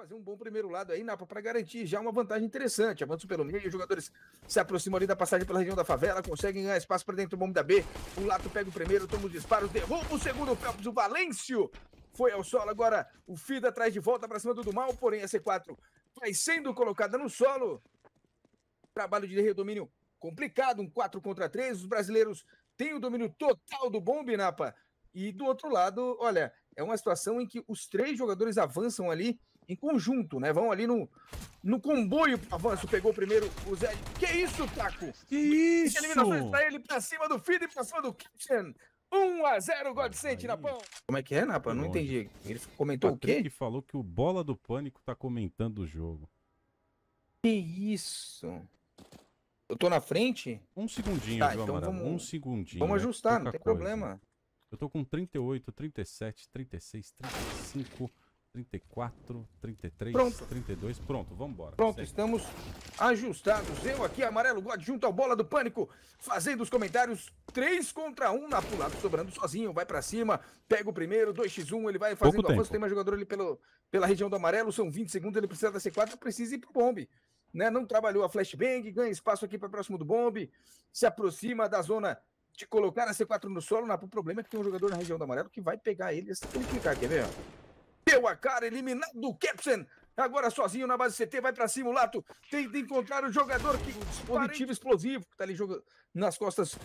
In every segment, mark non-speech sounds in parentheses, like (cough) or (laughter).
fazer um bom primeiro lado aí, Napa, para garantir já uma vantagem interessante. avançam pelo meio, os jogadores se aproximam ali da passagem pela região da favela, conseguem ganhar espaço para dentro do bombe da B. O Lato pega o primeiro, toma os disparos, derruba o segundo, o Felps, o Valêncio foi ao solo. Agora o Fida traz de volta para cima do Dumal, porém a C4 vai sendo colocada no solo. Trabalho de redomínio complicado, um 4 contra 3. Os brasileiros têm o domínio total do bombe, Napa. E do outro lado, olha, é uma situação em que os três jogadores avançam ali em conjunto, né? Vão ali no, no comboio. Avanço, pegou primeiro o Zé. Que isso, Taco? Que isso? Eliminações pra ele, pra cima do Feed e pra cima do Kitchen. 1 a 0 Godsent, Napão. Como é que é, Napa? Não entendi. Ele comentou Patrick o quê? que falou que o Bola do Pânico tá comentando o jogo. Que isso? Eu tô na frente? Um segundinho, tá, viu, então Vamos... Um segundinho. Vamos é ajustar, é não tem coisa. problema. Eu tô com 38, 37, 36, 35... 34, 33, pronto. 32, pronto, vamos embora. Pronto, segue. estamos ajustados. Eu aqui, Amarelo God, junto ao Bola do Pânico, fazendo os comentários 3 contra 1 na pulada, sobrando sozinho, vai para cima, pega o primeiro, 2x1, ele vai fazendo o avanço, tem mais jogador ali pelo, pela região do Amarelo, são 20 segundos, ele precisa da C4, precisa ir pro bombe. Né? Não trabalhou a flashbang, ganha espaço aqui para próximo do bombe, se aproxima da zona de colocar a C4 no solo, não, o problema é que tem um jogador na região do Amarelo que vai pegar ele, se ele clicar, quer ver, ó. Deu a cara, eliminado do Kepsen. Agora sozinho na base CT, vai para cima o Lato. Tenta encontrar o jogador que. Dispositivo explosivo que tá ali jogando nas costas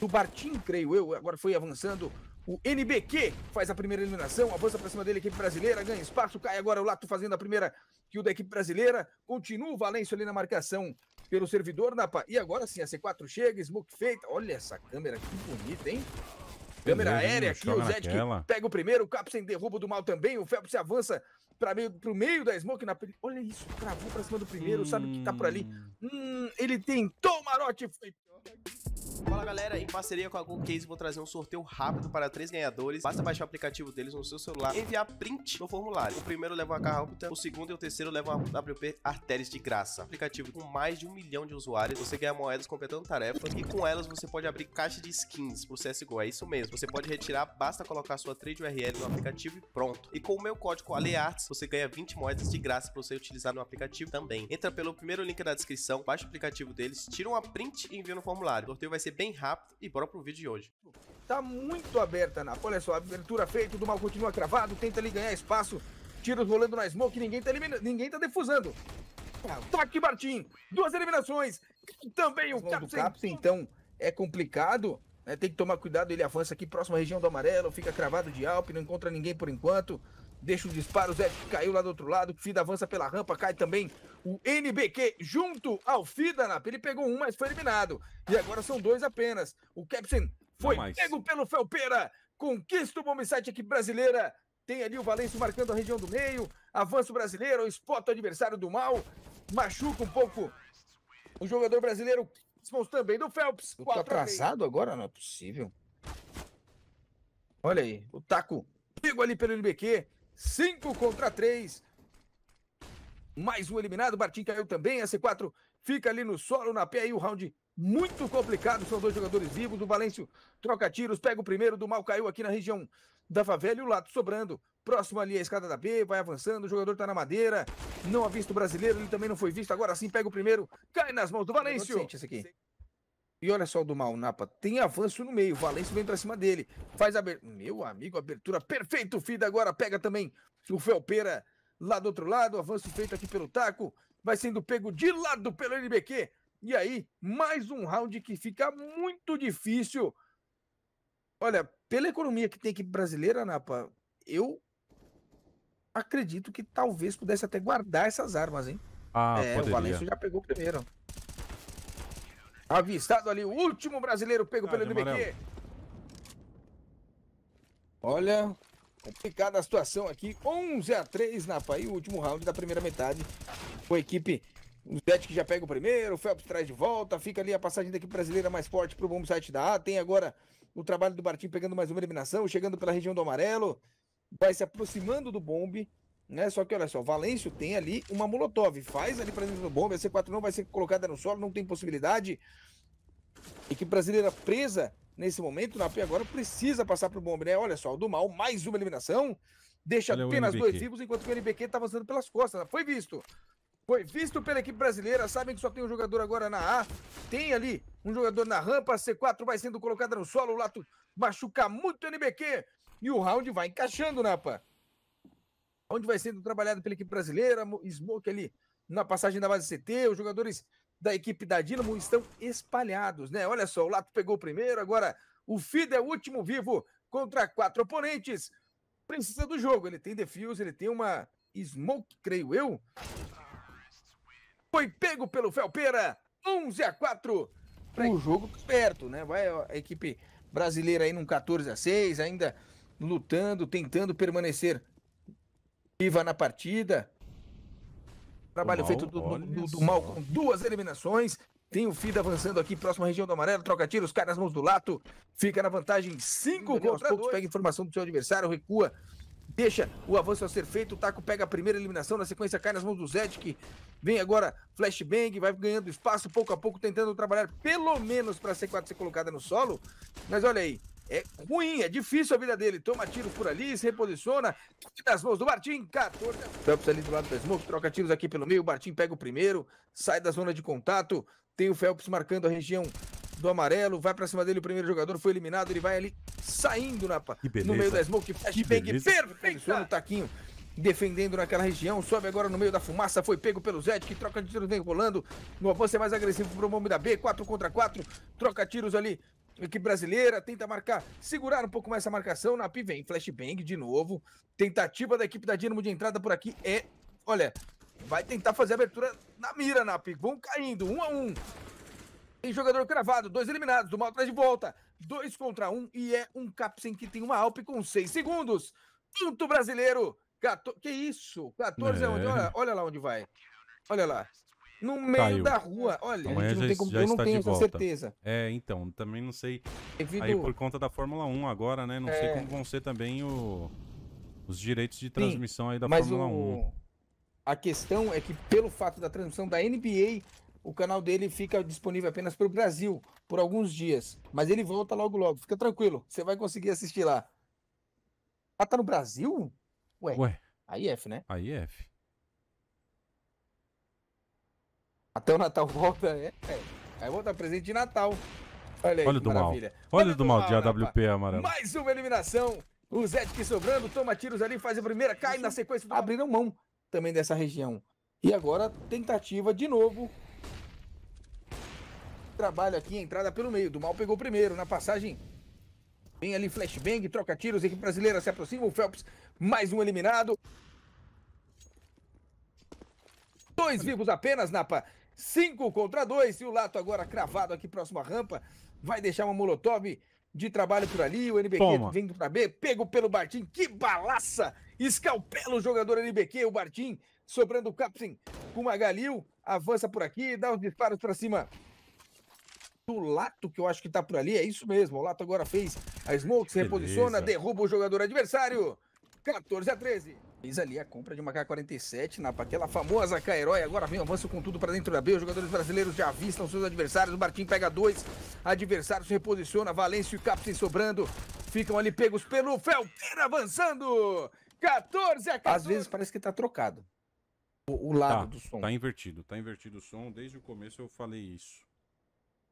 do Bartim, creio eu. Agora foi avançando. O NBQ faz a primeira eliminação, avança para cima dele a equipe brasileira, ganha espaço, cai agora o Lato fazendo a primeira kill da equipe brasileira. Continua o Valêncio ali na marcação pelo servidor, na E agora sim, a C4 chega, smoke feita. Olha essa câmera, que bonita, hein? Câmera Beleza, aérea aqui, o Zed pega o primeiro, o Capsen derruba do mal também, o Phelps avança para meio, pro meio da Smoke. Na, olha isso, travou pra cima do primeiro, hum. sabe o que tá por ali. Hum, hum ele tentou o marote, foi pior. Fala galera, em parceria com a case vou trazer um sorteio rápido para três ganhadores. Basta baixar o aplicativo deles no seu celular e enviar print no formulário. O primeiro leva uma carrapta, o segundo e o terceiro levam a WP Artérias de graça. Aplicativo com mais de um milhão de usuários, você ganha moedas completando tarefas e com elas você pode abrir caixa de skins pro CSGO, é isso mesmo. Você pode retirar, basta colocar sua trade URL no aplicativo e pronto. E com o meu código ALEARTS você ganha 20 moedas de graça para você utilizar no aplicativo também. Entra pelo primeiro link na descrição, baixa o aplicativo deles, tira uma print e envia no formulário. O sorteio vai ser bem rápido e bora pro vídeo de hoje. Tá muito aberta, Napa. Olha só, abertura feita, o mal continua cravado tenta ali ganhar espaço. Tiros rolando na smoke, ninguém tá, eliminando ninguém tá defusando. Ah. Toque Martim, duas eliminações. Também o Capsen. Capsen, então, é complicado. Né? Tem que tomar cuidado, ele avança aqui, próxima região do amarelo, fica cravado de Alp, não encontra ninguém por enquanto deixa o disparo, o Zé caiu lá do outro lado, Fida avança pela rampa, cai também o NBQ junto ao Fida, na ele pegou um, mas foi eliminado, e agora são dois apenas, o Capsen foi pego pelo Felpeira, conquista o Bombsite aqui brasileira, tem ali o Valêncio marcando a região do meio, avanço brasileiro, espota o adversário do mal, machuca um pouco o jogador brasileiro, mãos também do Phelps. tô atrasado agora? Não é possível. Olha aí, o taco pego ali pelo NBQ, 5 contra 3. Mais um eliminado. Bartim caiu também. c 4 fica ali no solo, na pé. Aí o round muito complicado. São dois jogadores vivos. O Valêncio troca tiros. Pega o primeiro. Do mal caiu aqui na região da favela. E o Lato sobrando. Próximo ali é a escada da B. Vai avançando. O jogador tá na madeira. Não visto o brasileiro. Ele também não foi visto. Agora sim pega o primeiro. Cai nas mãos do Valêncio. Esse aqui. E olha só o do Malnapa. Tem avanço no meio. Valência vem para cima dele. Faz abertura. Meu amigo, abertura perfeito. Fida agora pega também o Felpeira lá do outro lado. Avanço feito aqui pelo Taco. Vai sendo pego de lado pelo NBQ. E aí, mais um round que fica muito difícil. Olha, pela economia que tem aqui brasileira, Napa, eu acredito que talvez pudesse até guardar essas armas, hein? Ah, é, poderia. o Valência já pegou primeiro. Avistado ali o último brasileiro pego ah, pelo NBQ. Amarelo. Olha, complicada a situação aqui. 11 a 3 na PAI, o último round da primeira metade. Com a equipe, o Zete que já pega o primeiro, o Phelps traz de volta, fica ali a passagem da equipe brasileira mais forte para o bom site da A. Tem agora o trabalho do Bartim pegando mais uma eliminação, chegando pela região do amarelo, vai se aproximando do bombe. Né? Só que olha só, Valêncio tem ali uma Molotov, faz ali para dentro do bomba, a C4 não vai ser colocada no solo, não tem possibilidade. Equipe brasileira presa nesse momento, na P agora precisa passar pro bomba, né? Olha só, do mal, mais uma eliminação, deixa olha apenas dois vivos, enquanto que o NBQ tá avançando pelas costas, foi visto. Foi visto pela equipe brasileira, sabem que só tem um jogador agora na A, tem ali um jogador na rampa, C4 vai sendo colocada no solo, o Lato machuca muito o NBQ, e o round vai encaixando, Napa. Né, onde vai sendo trabalhado pela equipe brasileira. Smoke ali na passagem da base CT, os jogadores da equipe da Dinamo estão espalhados, né? Olha só, o Lato pegou o primeiro, agora o Fida é o último vivo contra quatro oponentes. Precisa do jogo, ele tem defuse, ele tem uma smoke, creio eu. Foi pego pelo Felpeira, 11 a 4. Pra o jogo tá perto, né? Vai a equipe brasileira aí num 14 a 6, ainda lutando, tentando permanecer Iva na partida. Trabalho mal, feito do, do, do mal com duas eliminações. Tem o Fida avançando aqui, próxima região do amarelo, troca tiro, os caras mãos do lato, fica na vantagem cinco contra poucos, pega informação do seu adversário, recua, deixa o avanço a ser feito, o Taco pega a primeira eliminação, na sequência cai nas mãos do Zed, que vem agora flashbang, vai ganhando espaço, pouco a pouco tentando trabalhar pelo menos para a C4 ser colocada no solo, mas olha aí, é ruim, é difícil a vida dele. Toma tiro por ali, se reposiciona. Das mãos do Bartim, 14. Phelps ali do lado do Smoke, troca tiros aqui pelo meio. O Bartim pega o primeiro, sai da zona de contato. Tem o Phelps marcando a região do amarelo, vai pra cima dele o primeiro jogador, foi eliminado, ele vai ali saindo na, no meio da smoke, flashbang perfeito no taquinho, defendendo naquela região, sobe agora no meio da fumaça, foi pego pelo Zed, que troca de tiros vem rolando, no avanço é mais agressivo pro nome da B, 4 contra 4, troca tiros ali equipe brasileira tenta marcar, segurar um pouco mais essa marcação. Napi vem, flashbang de novo. Tentativa da equipe da Dinamo de entrada por aqui é. Olha, vai tentar fazer a abertura na mira, Napi. Vão caindo, um a um. Tem jogador cravado, dois eliminados, do mal atrás de volta. Dois contra um e é um Capsen que tem uma Alp com seis segundos. Quinto brasileiro. Gato... Que isso? 14 é. é onde? Olha, olha lá onde vai. Olha lá. No meio Caiu. da rua, olha, a gente não já, tem como, eu não tenho essa certeza. É, então, também não sei. Devido... Aí por conta da Fórmula 1 agora, né? Não é... sei como vão ser também o... os direitos de transmissão Sim, aí da Fórmula o... 1. Né? A questão é que pelo fato da transmissão da NBA, o canal dele fica disponível apenas para o Brasil por alguns dias, mas ele volta logo logo. Fica tranquilo, você vai conseguir assistir lá. Ah, tá no Brasil? Ué. Ué. Aí é F, né? Aí é F. Até o Natal volta, né? é, Aí vou dar presente de Natal. Olha aí, Olha do maravilha. mal. Olha, Olha do mal, mal de AWP né, amarelo. Mais uma eliminação. O Zed que sobrando, toma tiros ali, faz a primeira, cai na sequência. Abriram mão também dessa região. E agora, tentativa de novo. Trabalho aqui, entrada pelo meio. Do mal pegou primeiro, na passagem. Vem ali, flashbang, troca tiros. Equipe brasileira se aproxima. O Phelps, mais um eliminado. Dois vivos apenas, Napa. 5 contra 2. E o Lato agora cravado aqui próximo à rampa. Vai deixar uma molotov de trabalho por ali. O NBQ Toma. vem para B. Pego pelo Bartim. Que balaça! Escalpela o jogador NBQ. O Bartim sobrando o Capsim com uma galil Avança por aqui. Dá os disparos para cima do Lato, que eu acho que tá por ali. É isso mesmo. O Lato agora fez a smoke, se reposiciona, derruba o jogador adversário. 14 a 13. Fiz ali a compra de uma K-47 na aquela famosa K-Herói. Agora vem o avanço com tudo para dentro da B. Os jogadores brasileiros já avistam seus adversários. O Martim pega dois. Adversário se reposiciona. Valência e Capsen sobrando. Ficam ali pegos pelo Felter avançando. 14 a 14. Às vezes parece que tá trocado. O, o tá, lado tá, do som. Tá invertido. Tá invertido o som. Desde o começo eu falei isso.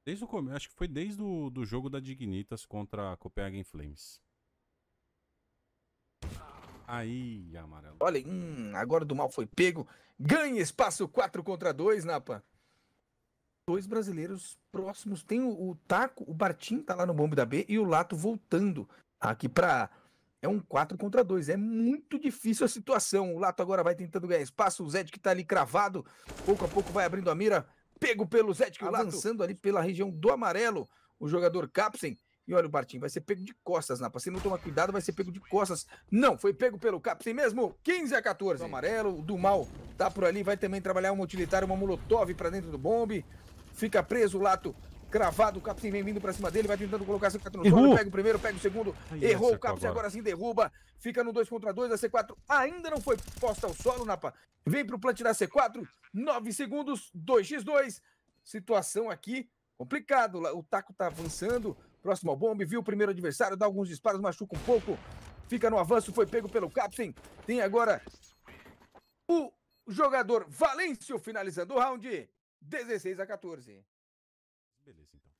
Desde o começo. Acho que foi desde o do jogo da Dignitas contra a Copenhagen Flames. Aí, amarelo. Olha, hum, agora o do mal foi pego. Ganha espaço 4 contra 2, Napa. Dois brasileiros próximos. Tem o, o Taco, o Bartim tá lá no bombe da B e o Lato voltando aqui pra. É um 4 contra 2. É muito difícil a situação. O Lato agora vai tentando ganhar espaço. O Zed que tá ali cravado. Pouco a pouco vai abrindo a mira. Pego pelo Zed que avançando ali pela região do amarelo. O jogador Capsen. E olha o Bartim, vai ser pego de costas, Napa. Se não tomar cuidado, vai ser pego de costas. Não, foi pego pelo Capitão mesmo. 15 a 14. O amarelo, o do mal tá por ali. Vai também trabalhar uma utilitária, uma molotov para dentro do bombe. Fica preso o Lato cravado, o Capsim vem vindo pra cima dele, vai tentando colocar seu 4 no solo, pega o primeiro, pega o segundo, Ai, errou o Capsim, agora sim derruba, fica no 2 contra 2, a C4 ainda não foi posta ao solo, Napa, vem pro plant da C4, 9 segundos, 2x2, situação aqui complicado, o Taco tá avançando, Próximo ao bombe, viu o primeiro adversário, dá alguns disparos, machuca um pouco. Fica no avanço, foi pego pelo Captain. Tem agora o jogador Valêncio finalizando o round 16 a 14. Beleza, então.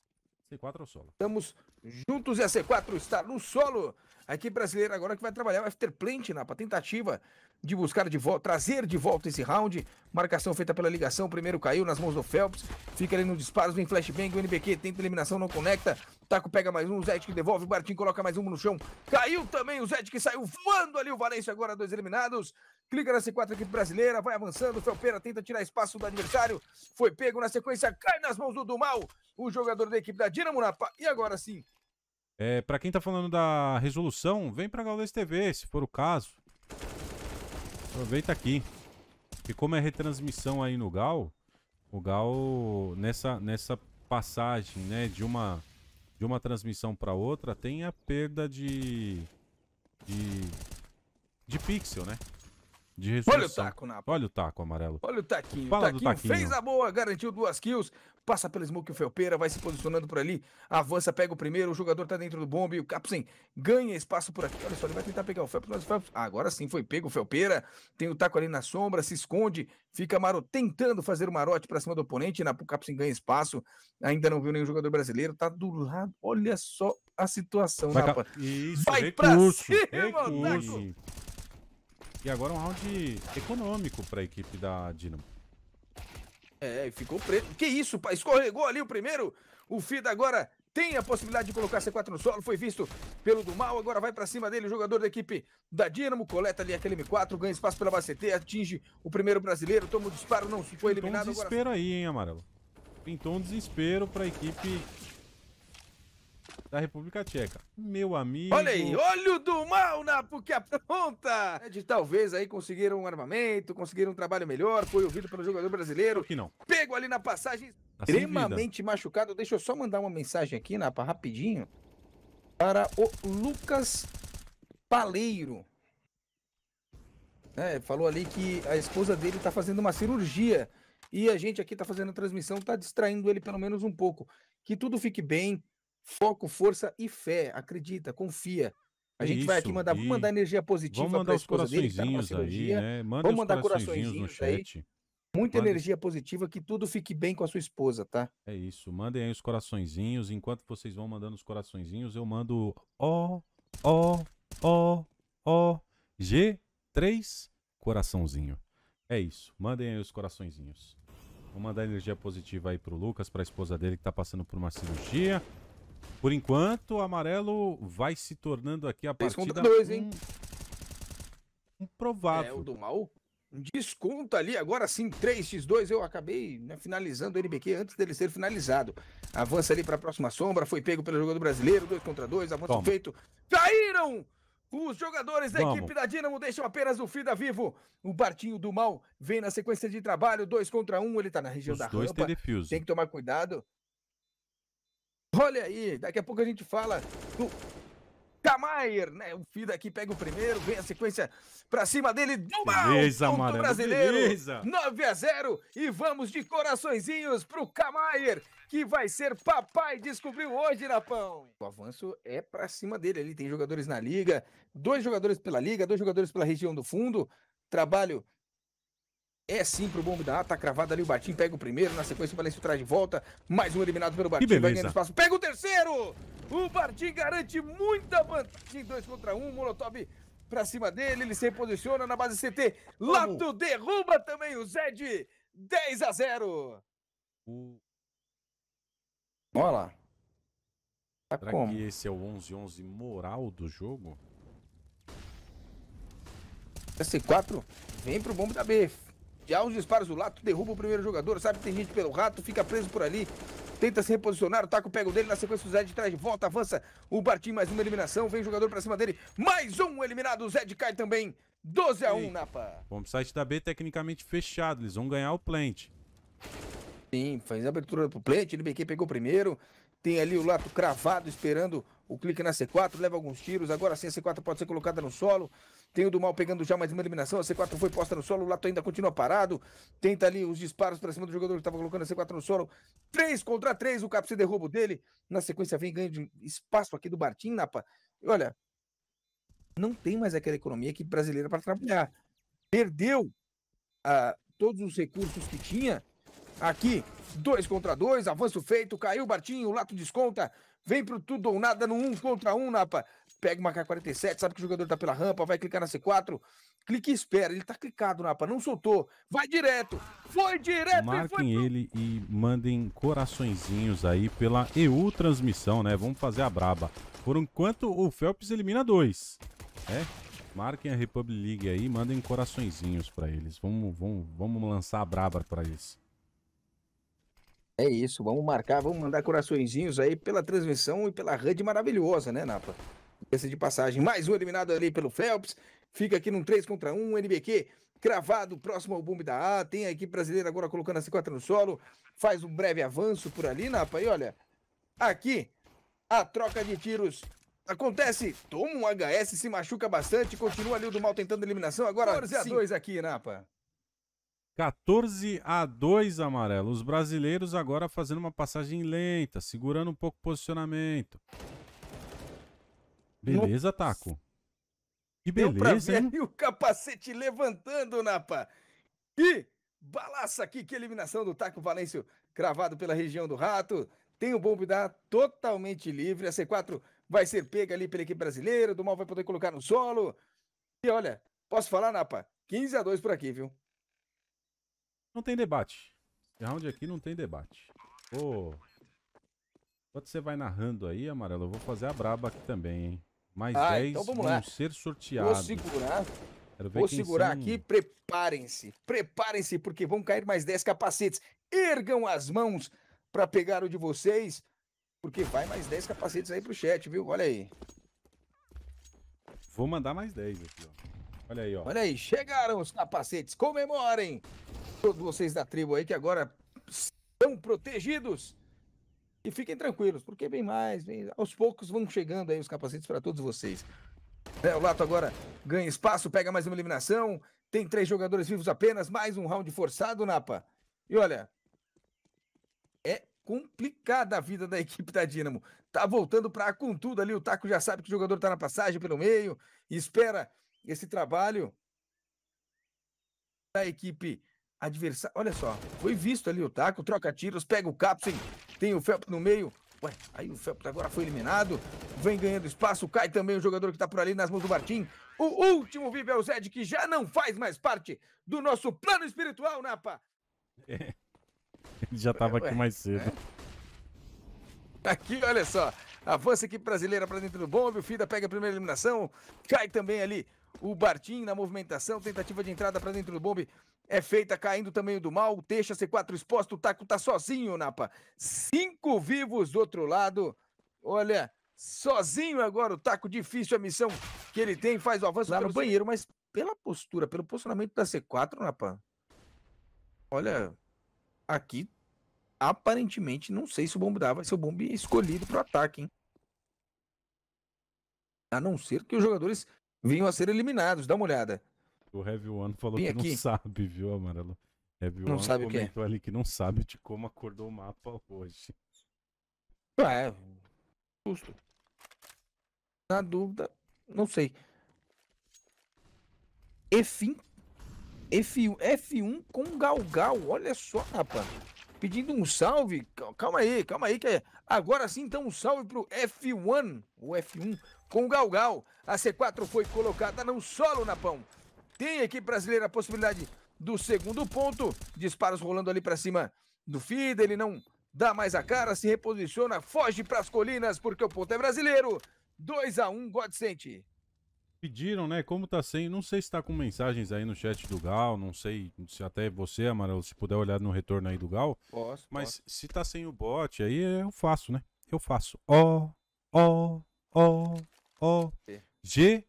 C4 ao é solo. Estamos juntos e a C4 está no solo. A equipe brasileira agora que vai trabalhar o Afterplant, plant, né, Tentativa de buscar de volta, trazer de volta esse round. Marcação feita pela ligação, primeiro caiu nas mãos do Phelps. Fica ali no disparo, vem flashbang, o NBQ tenta eliminação, não conecta. Taco pega mais um, o Zed que devolve, o Bartim coloca mais um no chão. Caiu também o Zed que saiu voando ali o Valência agora, dois eliminados. Clica na C4 equipe brasileira, vai avançando, o Felpera tenta tirar espaço do adversário. Foi pego na sequência, cai nas mãos do Dumal, o jogador da equipe da Dinamo Napa. E agora sim. É, para quem tá falando da resolução, vem pra Gaules TV, se for o caso. Aproveita aqui. Porque como é retransmissão aí no Gal, o Gal nessa nessa passagem, né, de uma de uma transmissão para outra, tem a perda de de de pixel, né? de Olha o taco, Napa. Olha o taco amarelo. Olha o taquinho. Fala taquinho, taquinho fez a boa, garantiu duas kills. Passa pela Smoke o Felpeira, vai se posicionando por ali. Avança, pega o primeiro. O jogador tá dentro do bombe. O Capsen ganha espaço por aqui. Olha só, ele vai tentar pegar o Felps, mas o Ah, agora sim foi pego o Felpeira. Tem o taco ali na sombra, se esconde. Fica Maro tentando fazer o marote pra cima do oponente. Na, o Capsen ganha espaço. Ainda não viu nenhum jogador brasileiro. Tá do lado. Olha só a situação, vai, Napa. Isso, vai recurso, pra cima, recurso. Taco. E agora um round econômico para a equipe da Dinamo. É, ficou preto. Que isso, pai? Escorregou ali o primeiro. O Fida agora tem a possibilidade de colocar C4 no solo. Foi visto pelo do mal. Agora vai para cima dele o jogador da equipe da Dinamo. Coleta ali aquele M4. Ganha espaço pela Bacete. Atinge o primeiro brasileiro. Toma o um disparo. Não foi eliminado. Pintou um desespero agora... aí, hein, Amarelo. Pintou um desespero para a equipe da República Tcheca. Meu amigo. Olha aí, olho do mal na porque apronta! É de talvez aí conseguiram um armamento, conseguiram um trabalho melhor, foi ouvido pelo jogador brasileiro. Que não. Pego ali na passagem, assim é extremamente machucado. Deixa eu só mandar uma mensagem aqui, Napa, rapidinho, para o Lucas Paleiro. É, falou ali que a esposa dele está fazendo uma cirurgia e a gente aqui está fazendo a transmissão, está distraindo ele pelo menos um pouco. Que tudo fique bem, foco, força e fé. Acredita, confia. A gente isso, vai aqui mandar, e... mandar energia positiva para a esposa dele, tá Aí, né? Manda Vamos mandar coraçõezinhos no chat. Aí. Muita Manda... energia positiva, que tudo fique bem com a sua esposa, tá? É isso. Mandem aí os coraçõezinhos. Enquanto vocês vão mandando os coraçõezinhos, eu mando ó, ó, ó, ó, G3, coraçãozinho. É isso. Mandem aí os coraçõezinhos. Vou mandar energia positiva aí pro Lucas, pra esposa dele que tá passando por uma cirurgia. Por enquanto, o amarelo vai se tornando aqui a Três partida... Dois, um... hein? Improvável. É, o do mal? Um desconto ali, agora sim, 3x2. Eu acabei né, finalizando o NBQ antes dele ser finalizado. Avança ali para a próxima sombra, foi pego pelo jogador brasileiro, 2 contra 2, avanço Toma. feito. Caíram! Os jogadores da Vamos. equipe da Dinamo deixam apenas o Fida vivo. O Bartinho do Mal vem na sequência de trabalho, 2 contra 1, um, ele tá na região Os da dois rampa. Tem, defuse. tem que tomar cuidado. Olha aí, daqui a pouco a gente fala do Kamair, né? O Fida aqui pega o primeiro, vem a sequência pra cima dele. Beleza, mal, mano. brasileiro. Beleza. 9 a 0 e vamos de coraçõezinhos pro Kamair, que vai ser papai descobriu hoje, Napão. O avanço é pra cima dele ali, tem jogadores na liga, dois jogadores pela liga, dois jogadores pela região do fundo. Trabalho é sim pro bombe da A, tá cravado ali o Batim, pega o primeiro, na sequência o Valencia traz de volta, mais um eliminado pelo Batim, vai ganhando espaço, pega o terceiro! O Bartim garante muita vantagem, dois contra um, Molotov pra cima dele, ele se reposiciona na base CT, Lato derruba também o Zed, 10 a 0! O... Olha lá. Tá Será como? que esse é o 11-11 moral do jogo? S4 vem pro bombo da B. De uns disparos, do Lato derruba o primeiro jogador, sabe que tem gente pelo rato, fica preso por ali, tenta se reposicionar, o taco pega o dele, na sequência o Zé de trás de volta, avança o Bartim, mais uma eliminação, vem o jogador pra cima dele, mais um eliminado, o Zé de cai também, 12 a 1 Ei. Napa. Bom, o site da B tecnicamente fechado, eles vão ganhar o plant. Sim, faz a abertura pro plant, o NBQ pegou primeiro, tem ali o Lato cravado, esperando o clique na C4, leva alguns tiros, agora sim a C4 pode ser colocada no solo, tem o do mal pegando já mais uma eliminação. A C4 foi posta no solo. O Lato ainda continua parado. Tenta ali os disparos para cima do jogador que estava colocando a C4 no solo. 3 contra 3. O Capsi derruba dele. Na sequência vem ganho de espaço aqui do Bartim. Napa. E olha, não tem mais aquela economia que brasileira para trabalhar. Perdeu ah, todos os recursos que tinha. Aqui, 2 contra 2, avanço feito, caiu o Bartim, o Lato desconta, Vem pro tudo ou nada no um contra um, Napa. Pega uma K47, sabe que o jogador tá pela rampa, vai clicar na C4. Clique e espera. Ele tá clicado, Napa. Não soltou. Vai direto. Foi direto. Marquem e foi... ele e mandem coraçõezinhos aí pela EU transmissão, né? Vamos fazer a braba. Por enquanto, o Phelps elimina dois. É? Marquem a Republic League aí, mandem coraçõezinhos para eles. Vamos, vamos, vamos lançar a braba para eles. É isso, vamos marcar, vamos mandar coraçõezinhos aí pela transmissão e pela rede maravilhosa, né, Napa? Esse de passagem, mais um eliminado ali pelo Phelps, fica aqui num 3 contra 1, NBQ cravado próximo ao boom da A, tem a equipe brasileira agora colocando a C4 no solo, faz um breve avanço por ali, Napa, e olha, aqui a troca de tiros acontece, toma um HS, se machuca bastante, continua ali o do mal tentando eliminação, agora 14 a 2 aqui, Napa. 14 a 2 amarelo. Os brasileiros agora fazendo uma passagem lenta, segurando um pouco o posicionamento. Beleza, Nossa. Taco. Que beleza, Deu pra ver hein? E o capacete levantando, Napa. E balaça aqui, que eliminação do Taco Valêncio, cravado pela região do Rato. Tem o da totalmente livre. A C4 vai ser pega ali pela equipe brasileira. O Dumal vai poder colocar no solo. E olha, posso falar, Napa? 15 a 2 por aqui, viu? Não tem debate. Esse round aqui não tem debate. Pô. Enquanto você vai narrando aí, amarelo, eu vou fazer a braba aqui também, hein? Mais ah, 10 então vão ser sorteados. Vou segurar. Quero ver Vou segurar são... aqui, preparem-se, preparem-se, porque vão cair mais 10 capacetes. Ergam as mãos para pegar o de vocês, porque vai mais 10 capacetes aí pro chat, viu? Olha aí. Vou mandar mais 10 aqui, ó. Olha aí, ó. Olha aí, chegaram os capacetes, comemorem! todos vocês da tribo aí que agora estão protegidos. E fiquem tranquilos, porque bem mais, aos poucos vão chegando aí os capacetes para todos vocês. É, o Lato agora ganha espaço, pega mais uma eliminação. Tem três jogadores vivos apenas, mais um round forçado, Napa. E olha, é complicada a vida da (laughs) equipe da Dinamo. Tá voltando para com tudo ali, o Taco já sabe que o jogador tá na passagem pelo meio, espera esse trabalho da equipe adversário. Olha só, foi visto ali o taco, troca tiros, pega o Capsen, tem o Felps no meio. Ué, aí o Felps agora foi eliminado, vem ganhando espaço, cai também o jogador que está por ali nas mãos do Martim. O último vive é o Zed, que já não faz mais parte do nosso plano espiritual, Napa. É. (laughs) Ele já estava aqui mais cedo. É. Tá aqui, olha só, avança aqui brasileira para dentro do bombe, o Fida pega a primeira eliminação, cai também ali o Bartim na movimentação, tentativa de entrada para dentro do bombe é feita caindo também do mal, deixa C4 exposto, o Taco tá sozinho, Napa. Cinco vivos do outro lado. Olha, sozinho agora o Taco, difícil a missão que ele tem, faz o avanço lá no banheiro, mas pela postura, pelo posicionamento da C4, Napa. Olha, aqui aparentemente não sei se o bombo dava, se o bombe escolhido para o ataque, hein? A não ser que os jogadores vinham a ser eliminados, dá uma olhada. O Heavy One falou Vim que aqui. não sabe, viu, Amarelo? Heavy não One sabe comentou o quê? ali que não sabe de como acordou o mapa hoje. Ah, é, justo. Na dúvida, não sei. F1, F1 com Galgal, olha só, rapaz. Pedindo um salve. Calma aí, calma aí, que é. Agora sim, então, um salve pro F1, o F1 com Galgal. A C4 foi colocada no solo, Napão. Tem a equipe brasileira a possibilidade do segundo ponto. Disparos rolando ali para cima do Fida. Ele não dá mais a cara, se reposiciona, foge para as colinas, porque o ponto é brasileiro. 2 a 1 um, Godsent. Pediram, né? Como tá sem. Não sei se tá com mensagens aí no chat do Gal. Não sei se até você, Amarelo, se puder olhar no retorno aí do Gal. Posso. Mas posso. se tá sem o bot, aí eu faço, né? Eu faço. Ó, ó, ó, ó. G3.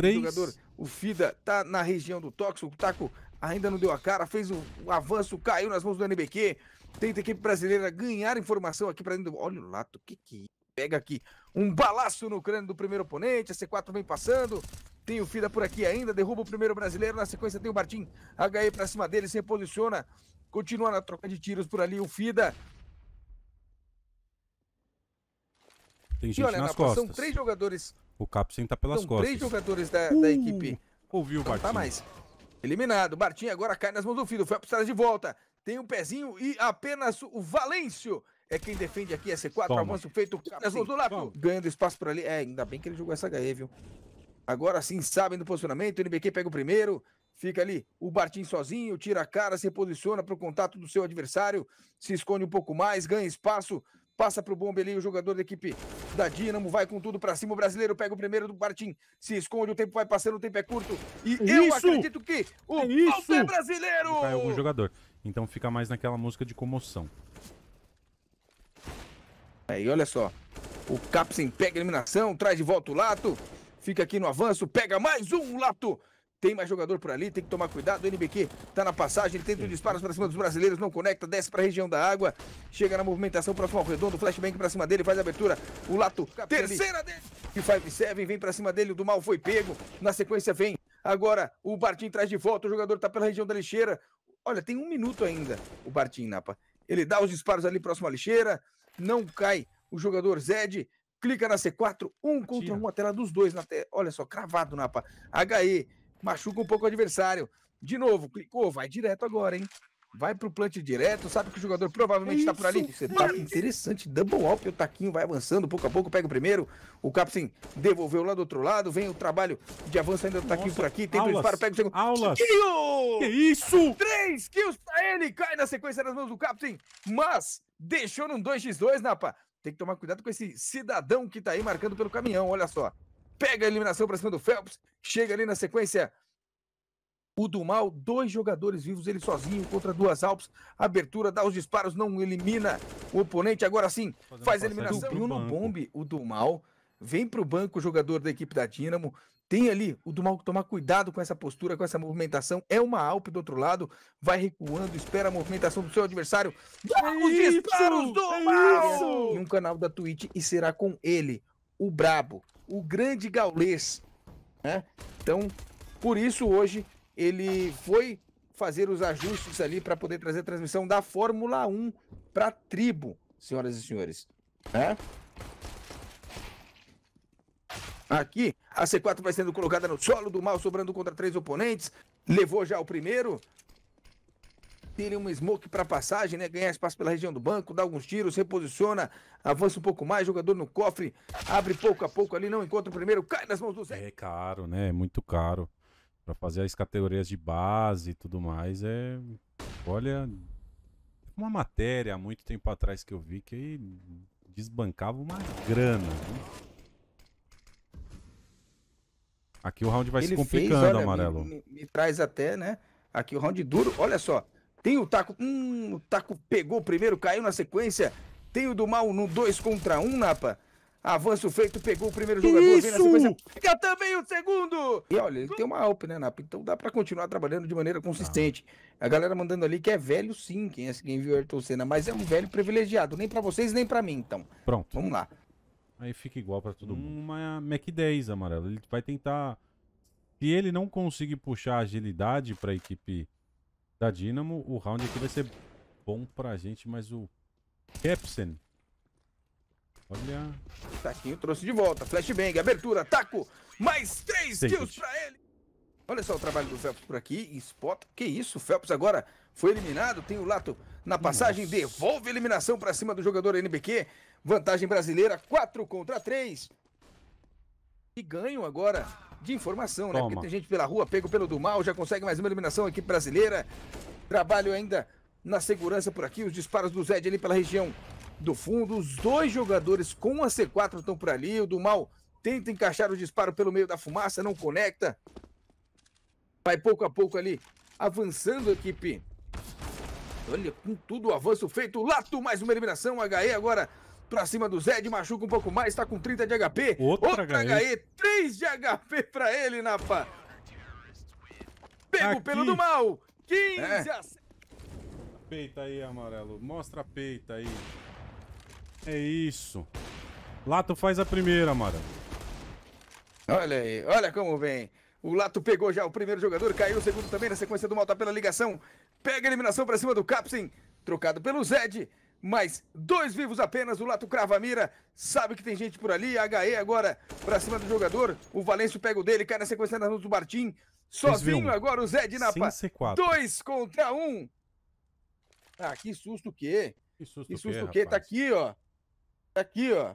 Jogador. O Fida tá na região do tóxico. O Taco ainda não deu a cara, fez o, avanço, caiu nas mãos do NBQ. Tenta a equipe brasileira ganhar informação aqui para dentro. Do... Olha o Lato, que que pega aqui? Um balaço no crânio do primeiro oponente. A C4 vem passando. Tem o Fida por aqui ainda, derruba o primeiro brasileiro. Na sequência tem o Martim HE pra cima dele, se reposiciona. Continua na troca de tiros por ali. O Fida Tem gente Olha, nas costas. São três jogadores o Capsen tá pelas então, costas. três jogadores da, uh, da equipe. Ouviu o tá Bartinho. Tá mais. Eliminado. Bartinho agora cai nas mãos do Fido. Felps traz de volta. Tem um pezinho e apenas o Valêncio é quem defende aqui S4. Toma. Avanço feito nas mãos do Lápio. Ganhando espaço por ali. É, ainda bem que ele jogou essa HE, viu? Agora sim sabem do posicionamento. O NBQ pega o primeiro. Fica ali o Bartim sozinho, tira a cara, se posiciona para o contato do seu adversário, se esconde um pouco mais, ganha espaço Passa pro bombe ali, o jogador da equipe da Dinamo. Vai com tudo para cima. O brasileiro pega o primeiro do Martim. Se esconde. O tempo vai passando. O tempo é curto. E é eu acredito que o é isso! é brasileiro. caiu o jogador. Então fica mais naquela música de comoção. Aí, olha só. O Capsim pega a eliminação. Traz de volta o Lato. Fica aqui no avanço. Pega mais um Lato. Tem mais jogador por ali, tem que tomar cuidado. O NBQ tá na passagem, ele tenta os disparos para cima dos brasileiros, não conecta, desce para a região da água, chega na movimentação para ao redondo, flashbang para cima dele, faz a abertura. O Lato, terceira dele. E 5-7 vem para cima dele, o do mal foi pego. Na sequência vem agora o Bartim traz de volta, o jogador tá pela região da lixeira. Olha, tem um minuto ainda o Bartim, Napa. Ele dá os disparos ali próximo à lixeira, não cai o jogador Zed, clica na C4, um contra um, a tela dos dois na tela. Olha só, cravado, Napa. HE machuca um pouco o adversário. De novo, clicou, vai direto agora, hein? Vai pro plant direto, sabe que o jogador provavelmente está por ali. Você tá interessante, double up, o Taquinho vai avançando, pouco a pouco pega o primeiro. O Capsim devolveu lá do outro lado, vem o trabalho de avanço ainda do Taquinho por aqui, Tem o disparo, pega o segundo. Aulas. Kill! Que isso? Três kills pra ele, cai na sequência nas mãos do Capsim, mas deixou num 2x2, Napa. Né, Tem que tomar cuidado com esse cidadão que tá aí marcando pelo caminhão, olha só pega a eliminação para cima do Phelps, chega ali na sequência o Dumal, dois jogadores vivos, ele sozinho contra duas Alpes. Abertura, dá os disparos, não elimina o oponente. Agora sim, Fazendo faz a eliminação. Bruno Bombe, o Dumal, vem para o banco, o jogador da equipe da Dinamo. Tem ali o Dumal que tomar cuidado com essa postura, com essa movimentação. É uma Alpe do outro lado, vai recuando, espera a movimentação do seu adversário. Dá é os isso, disparos do é Mal! Em um canal da Twitch e será com ele, o Brabo o grande gaulês. Né? Então, por isso hoje ele foi fazer os ajustes ali para poder trazer a transmissão da Fórmula 1 para a tribo, senhoras e senhores. Né? Aqui, a C4 vai sendo colocada no solo do mal, sobrando contra três oponentes. Levou já o primeiro ter uma smoke para passagem, né? Ganhar espaço pela região do banco, dá alguns tiros, reposiciona, avança um pouco mais, jogador no cofre, abre pouco a pouco ali, não encontra o primeiro, cai nas mãos do Zé. É caro, né? É muito caro. Para fazer as categorias de base e tudo mais, é. Olha. Uma matéria há muito tempo atrás que eu vi que desbancava uma grana. Aqui o round vai Ele se complicando, fez, olha, amarelo. Me, me, me, traz até, né? Aqui o round duro. Olha só. Tem o Taco. Hum, o Taco pegou primeiro, caiu na sequência. Tem o do mal no 2 contra 1, um, Napa. Avanço feito, pegou o primeiro jogador, vem na sequência. fica também o segundo! E olha, ele tem uma Alp, né, Napa? Então dá para continuar trabalhando de maneira consistente. Ah. A galera mandando ali que é velho sim, quem, é, quem viu o Ayrton Senna, mas é um velho privilegiado. Nem para vocês, nem para mim, então. Pronto. Vamos lá. Aí fica igual para todo mundo. Uma Mac 10 amarelo. Ele vai tentar. Se ele não conseguir puxar agilidade para a equipe da Dynamo. O round aqui vai ser bom pra gente, mas o Capsen... Olha... Taquinho trouxe de volta. Flashbang, abertura, taco. Mais três kills gente. pra ele. Olha só o trabalho do Phelps por aqui. Spot. Que isso, Phelps agora foi eliminado. Tem o Lato na passagem. Nossa. Devolve a eliminação pra cima do jogador NBQ. Vantagem brasileira, 4 contra 3 e ganho agora de informação, né? Porque tem gente pela rua, pego pelo do mal, já consegue mais uma eliminação aqui brasileira. Trabalho ainda na segurança por aqui, os disparos do Zed ali pela região do fundo. Os dois jogadores com a C4 estão por ali. O do mal tenta encaixar o disparo pelo meio da fumaça, não conecta. Vai pouco a pouco ali avançando a equipe. Olha, com tudo o avanço feito. Lato, mais uma eliminação. HE agora pra cima do Zed, machuca um pouco mais, tá com 30 de HP. Outra, Outra HE. HE, 3 de HP pra ele, Napa. Pego Aqui. pelo do mal, 15 é. a... Peita aí, amarelo, mostra a peita aí. É isso. Lato faz a primeira, amarelo. Olha aí, olha como vem. O Lato pegou já o primeiro jogador, caiu o segundo também na sequência do mal, tá pela ligação. Pega a eliminação pra cima do Capsim, trocado pelo Zed mas dois vivos apenas. O Lato crava mira, sabe que tem gente por ali. HE agora pra cima do jogador. O Valêncio pega o dele, cai na sequência nas mãos do Martim. Sozinho agora o Zé de Napa. Dois contra um. Ah, que susto o quê? Que susto, que é, susto o quê? Tá aqui, ó. Tá aqui, ó.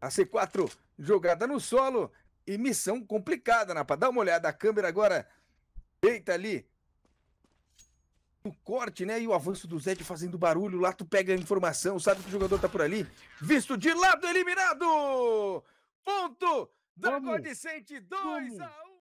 A C4 jogada no solo e missão complicada, Napa. Dá uma olhada, a câmera agora deita ali o corte, né? E o avanço do Zed fazendo barulho. Lá tu pega a informação, sabe que o jogador tá por ali. Visto de lado, eliminado! Ponto! Dragon Descente 2 a